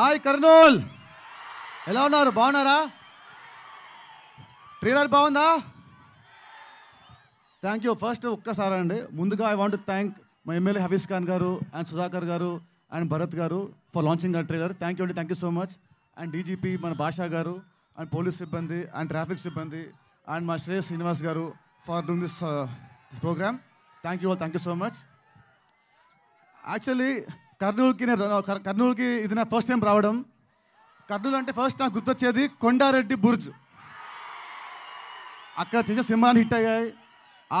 hi Kurnool ఎలా ఉన్నారు బాగున్నారా ట్రైలర్ బాగుందా థ్యాంక్ యూ ఫస్ట్ ఒక్కసారి అండి ముందుగా ఐ వాంట్ థ్యాంక్ మా ఎమ్మెల్యే హఫీస్ ఖాన్ గారు అండ్ సుధాకర్ గారు అండ్ భరత్ గారు ఫర్ లాంచింగ్ ఆ ట్రైలర్ థ్యాంక్ యూ అండి thank you so much and DGP మన భాషా గారు అండ్ పోలీస్ సిబ్బంది అండ్ ట్రాఫిక్ సిబ్బంది అండ్ మా శ్రేయస్ శ్రీనివాస్ గారు for doing this this program thank you all thank you so much actually కర్నూలుకి కర్నూలుకి ఇది నా ఫస్ట్ టైం రావడం కర్నూలు అంటే ఫస్ట్ నాకు గుర్తొచ్చేది కొండారెడ్డి బుర్జ్ అక్కడ చేసే సినిమాలు హిట్ అయ్యాయి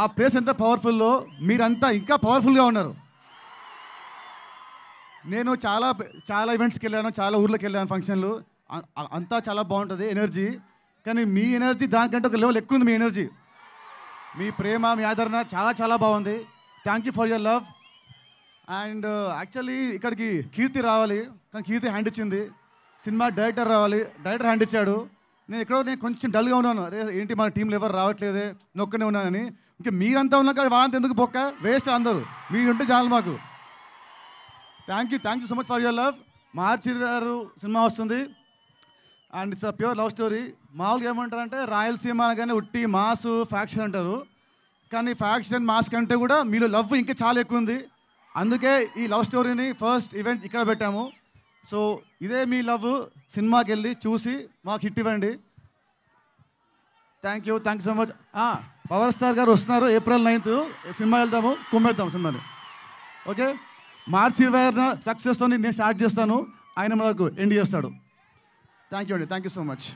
ఆ ప్లేస్ ఎంత పవర్ఫుల్లో మీరంతా ఇంకా పవర్ఫుల్గా ఉన్నారు నేను చాలా చాలా ఈవెంట్స్కి వెళ్ళాను చాలా ఊర్లోకి వెళ్ళాను ఫంక్షన్లు అంతా చాలా బాగుంటుంది ఎనర్జీ కానీ మీ ఎనర్జీ దానికంటే ఒక లెవెల్ ఎక్కువ ఉంది మీ ఎనర్జీ మీ ప్రేమ మీ ఆదరణ చాలా చాలా బాగుంది thank you for your love and actually ఇక్కడికి కీర్తి రావాలి కానీ కీర్తి హ్యాండ్ ఇచ్చింది సినిమా డైరెక్టర్ రావాలి డైరెక్టర్ హ్యాండ్ ఇచ్చాడు నేను ఎక్కడో నేను కొంచెం డల్గా ఉన్నాను అరే ఏంటి మన టీంలో ఎవరు రావట్లేదే నొక్కనే ఉన్నానని ఇంకా మీరంతా ఉన్నాక వాళ్ళంతా ఎందుకు బొక్క వేస్ట్ అందరూ మీరుంటే చాలు మాకు thank you thank you so much for your love March గారు సినిమా వస్తుంది and it's a pure love story మామూలుగా ఏమంటారంటే రాయలసీమ కానీ ఉట్టి మాస్ ఫ్యాక్షన్ అంటారు కానీ ఫ్యాక్షన్ మాస్ కంటే కూడా మీలో లవ్ ఇంకా చాలా ఎక్కువ ఉంది అందుకే ఈ లవ్ స్టోరీని ఫస్ట్ ఈవెంట్ ఇక్కడ పెట్టాము సో ఇదే మీ లవ్ సినిమాకి వెళ్ళి చూసి మాకు హిట్ ఇవ్వండి thank you thank you so much power star గారు వస్తున్నారు ఏప్రిల్ నైన్త్ సినిమా వెళ్తాము కుమ్మేద్దాం సినిమాని ఓకే మార్చి ఇరవై ఆరున సక్సెస్తో నేను స్టార్ట్ చేస్తాను ఆయన మనకు ఎండ్ చేస్తాడు థ్యాంక్ యూ అండి థ్యాంక్ యూ సో మచ్